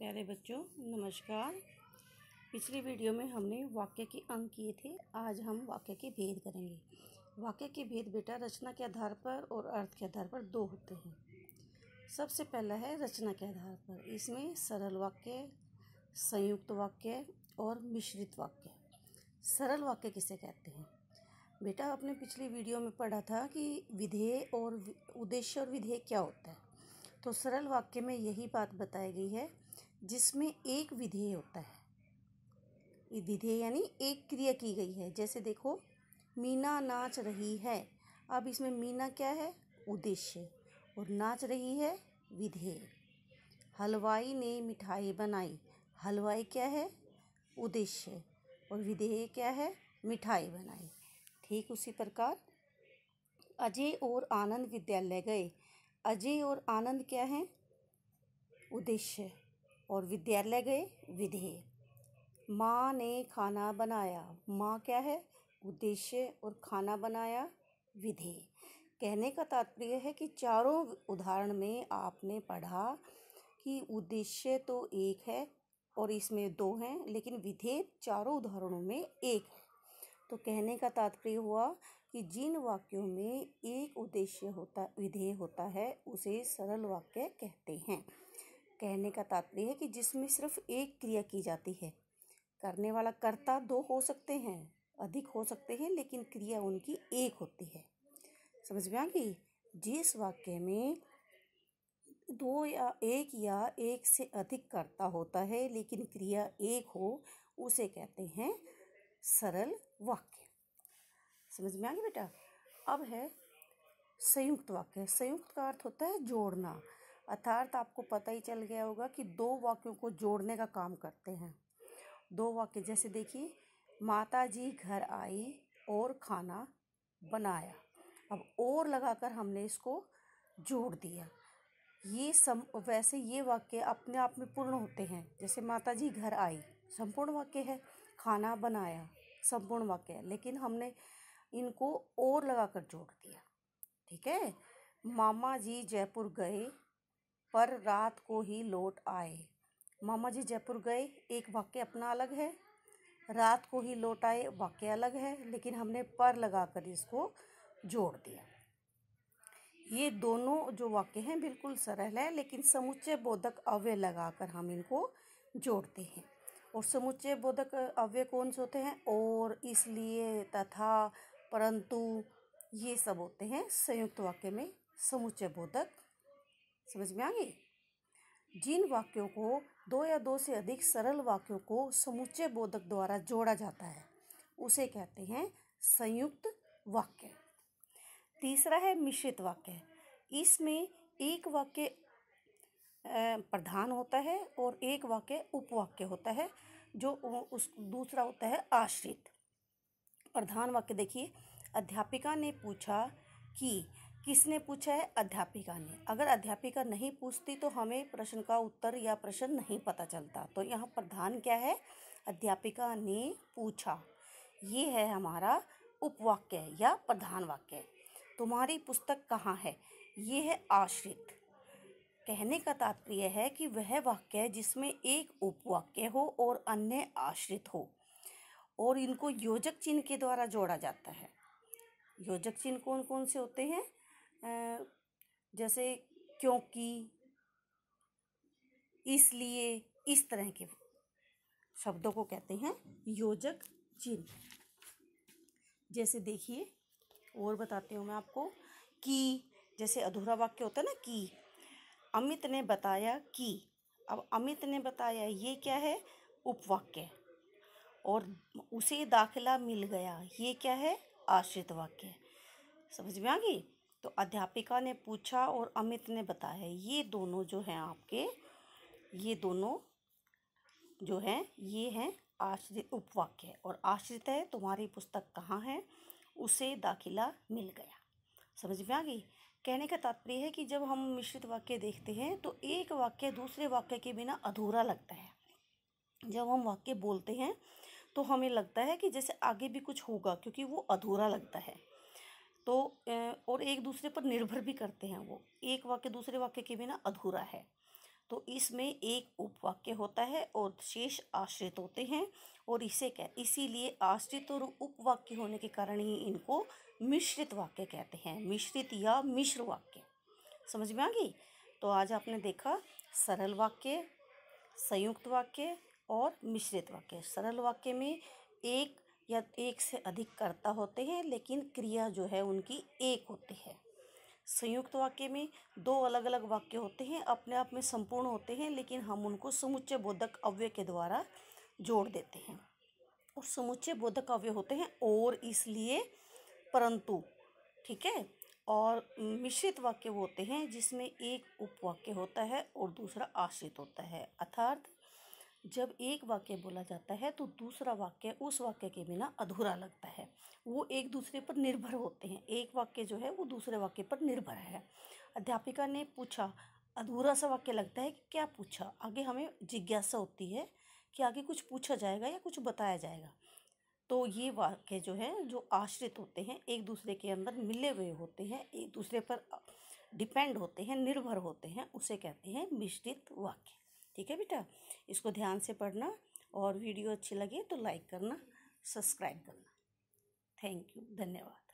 प्यारे बच्चों नमस्कार पिछली वीडियो में हमने वाक्य के अंक किए थे आज हम वाक्य के भेद करेंगे वाक्य के भेद बेटा रचना के आधार पर और अर्थ के आधार पर दो होते हैं सबसे पहला है रचना के आधार पर इसमें सरल वाक्य संयुक्त वाक्य और मिश्रित वाक्य सरल वाक्य किसे कहते हैं बेटा आपने पिछली वीडियो में पढ़ा था कि विधेय और उद्देश्य और विधेय क्या होता है तो सरल वाक्य में यही बात बताई गई है जिसमें एक विधेय होता है विधेय यानी एक क्रिया की गई है जैसे देखो मीना नाच रही है अब इसमें मीना क्या है उद्देश्य और नाच रही है विधेय हलवाई ने मिठाई बनाई हलवाई क्या है उद्देश्य और विधेय क्या है मिठाई बनाई ठीक उसी प्रकार अजय और आनंद विद्यालय गए अजय और आनंद क्या है उद्देश्य और विद्यालय गए विधेय माँ ने खाना बनाया माँ क्या है उद्देश्य और खाना बनाया विधेय कहने का तात्पर्य है कि चारों उदाहरण में आपने पढ़ा कि उद्देश्य तो एक है और इसमें दो हैं लेकिन विधेय चारों उदाहरणों में एक है तो कहने का तात्पर्य हुआ कि जिन वाक्यों में एक उद्देश्य होता विधेय होता है उसे सरल वाक्य कहते हैं कहने का तात्पर्य है कि जिसमें सिर्फ एक क्रिया की जाती है करने वाला कर्ता दो हो सकते हैं अधिक हो सकते हैं लेकिन क्रिया उनकी एक होती है समझ में आ गई जिस वाक्य में दो या एक या एक से अधिक कर्ता होता है लेकिन क्रिया एक हो उसे कहते हैं सरल वाक्य समझ में आ गया बेटा अब है संयुक्त वाक्य संयुक्त का अर्थ होता है जोड़ना अर्थात आपको पता ही चल गया होगा कि दो वाक्यों को जोड़ने का काम करते हैं दो वाक्य जैसे देखिए माता जी घर आई और खाना बनाया अब और लगाकर हमने इसको जोड़ दिया ये सम वैसे ये वाक्य अपने आप में पूर्ण होते हैं जैसे माता जी घर आई संपूर्ण वाक्य है खाना बनाया संपूर्ण वाक्य है लेकिन हमने इनको और लगाकर जोड़ दिया ठीक है मामा जी जयपुर गए पर रात को ही लौट आए मामा जी जयपुर गए एक वाक्य अपना अलग है रात को ही लौट आए वाक्य अलग है लेकिन हमने पर लगा कर इसको जोड़ दिया ये दोनों जो वाक्य हैं बिल्कुल सरल है लेकिन समुच्चय बोधक अव्यय लगाकर हम इनको जोड़ते हैं और समुच्चय बोधक अव्यय कौन से होते हैं और इसलिए तथा परंतु ये सब होते हैं संयुक्त वाक्य में समुच्चय बोधक समझ में आगे जिन वाक्यों को दो या दो से अधिक सरल वाक्यों को समुच्चय बोधक द्वारा जोड़ा जाता है उसे कहते हैं संयुक्त वाक्य तीसरा है मिश्रित वाक्य इसमें एक वाक्य प्रधान होता है और एक वाक्य उपवाक्य होता है जो उस दूसरा होता है आश्रित प्रधान वाक्य देखिए अध्यापिका ने पूछा कि किसने पूछा है अध्यापिका ने अगर अध्यापिका नहीं पूछती तो हमें प्रश्न का उत्तर या प्रश्न नहीं पता चलता तो यहाँ प्रधान क्या है अध्यापिका ने पूछा ये है हमारा उपवाक्य या प्रधान वाक्य तुम्हारी पुस्तक कहाँ है ये है आश्रित कहने का तात्पर्य है कि वह वाक्य जिसमें एक उपवाक्य हो और अन्य आश्रित हो और इनको योजक चिन्ह के द्वारा जोड़ा जाता है योजक चिन्ह कौन कौन से होते हैं जैसे क्योंकि इसलिए इस तरह के शब्दों को कहते हैं योजक चिन्ह जैसे देखिए और बताती हूँ मैं आपको कि जैसे अधूरा वाक्य होता है ना कि अमित ने बताया कि अब अमित ने बताया ये क्या है उपवाक्य और उसे दाखिला मिल गया ये क्या है आश्रित वाक्य समझ में आ गई तो अध्यापिका ने पूछा और अमित ने बताया ये दोनों जो हैं आपके ये दोनों जो हैं ये हैं आश्रित उपवाक्य और आश्रित है तुम्हारी पुस्तक कहाँ है उसे दाखिला मिल गया समझ में आ गई कहने का तात्पर्य है कि जब हम मिश्रित वाक्य देखते हैं तो एक वाक्य दूसरे वाक्य के बिना अधूरा लगता है जब हम वाक्य बोलते हैं तो हमें लगता है कि जैसे आगे भी कुछ होगा क्योंकि वो अधूरा लगता है तो और एक दूसरे पर निर्भर भी करते हैं वो एक वाक्य दूसरे वाक्य के बिना अधूरा है तो इसमें एक उपवाक्य होता है और शेष आश्रित होते हैं और इसे कह इसीलिए आश्रित और उपवाक्य होने के कारण ही इनको मिश्रित वाक्य कहते हैं मिश्रित या मिश्र वाक्य समझ में आ गई तो आज आपने देखा सरल वाक्य संयुक्त वाक्य और मिश्रित वाक्य सरल वाक्य में एक या एक से अधिक कर्ता होते हैं लेकिन क्रिया जो है उनकी एक होती है संयुक्त वाक्य में दो अलग अलग वाक्य होते हैं अपने आप में संपूर्ण होते हैं लेकिन हम उनको समुच्चय बोधक अव्यय के द्वारा जोड़ देते हैं और समुच्चय बोधक अव्यय होते हैं और इसलिए परंतु ठीक है और मिश्रित वाक्य होते हैं जिसमें एक उपवाक्य होता है और दूसरा आश्रित होता है अर्थात जब एक वाक्य बोला जाता है तो दूसरा वाक्य उस वाक्य के बिना अधूरा लगता है वो एक दूसरे पर निर्भर होते हैं एक वाक्य जो है वो दूसरे वाक्य पर निर्भर है अध्यापिका ने पूछा अधूरा सा वाक्य लगता है कि क्या पूछा आगे हमें जिज्ञासा होती है कि आगे कुछ पूछा जाएगा या कुछ बताया जाएगा तो ये वाक्य जो है जो आश्रित होते हैं एक दूसरे के अंदर मिले हुए होते हैं एक दूसरे पर डिपेंड होते हैं निर्भर होते हैं उसे कहते हैं मिश्रित वाक्य ठीक है बेटा इसको ध्यान से पढ़ना और वीडियो अच्छी लगे तो लाइक करना सब्सक्राइब करना थैंक यू धन्यवाद